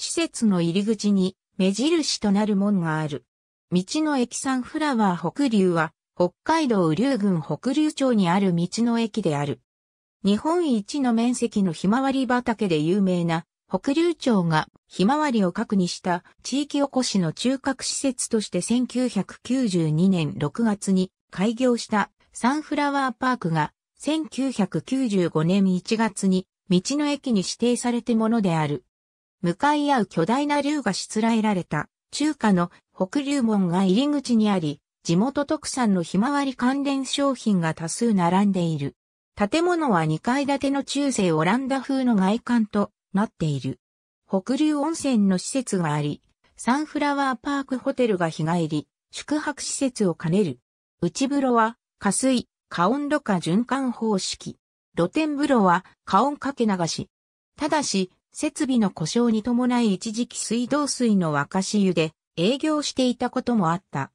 施設の入り口に目印となる門がある。道の駅サンフラワー北流は北海道雨竜郡北流町にある道の駅である。日本一の面積のひまわり畑で有名な北流町がひまわりを核にした地域おこしの中核施設として1992年6月に開業したサンフラワーパークが1995年1月に道の駅に指定されてものである。向かい合う巨大な竜がしつらえられた中華の北竜門が入り口にあり、地元特産のひまわり関連商品が多数並んでいる。建物は2階建ての中世オランダ風の外観となっている。北流温泉の施設があり、サンフラワーパークホテルが日帰り、宿泊施設を兼ねる。内風呂は、加水、加温度過循環方式。露天風呂は、加温かけ流し。ただし、設備の故障に伴い一時期水道水の沸かし湯で営業していたこともあった。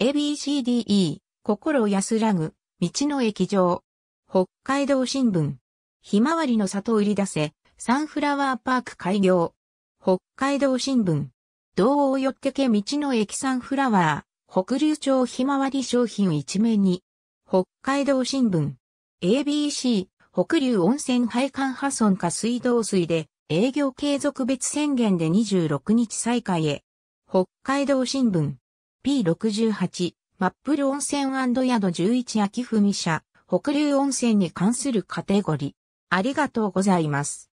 ABCDE、心安らぐ、道の駅場。北海道新聞。ひまわりの里売り出せ、サンフラワーパーク開業。北海道新聞。道をよってけ道の駅サンフラワー、北流町ひまわり商品一面に。北海道新聞。ABC、北流温泉配管破損か水道水で営業継続別宣言で26日再開へ。北海道新聞 P68 マップル温泉宿11秋文社北流温泉に関するカテゴリー。ありがとうございます。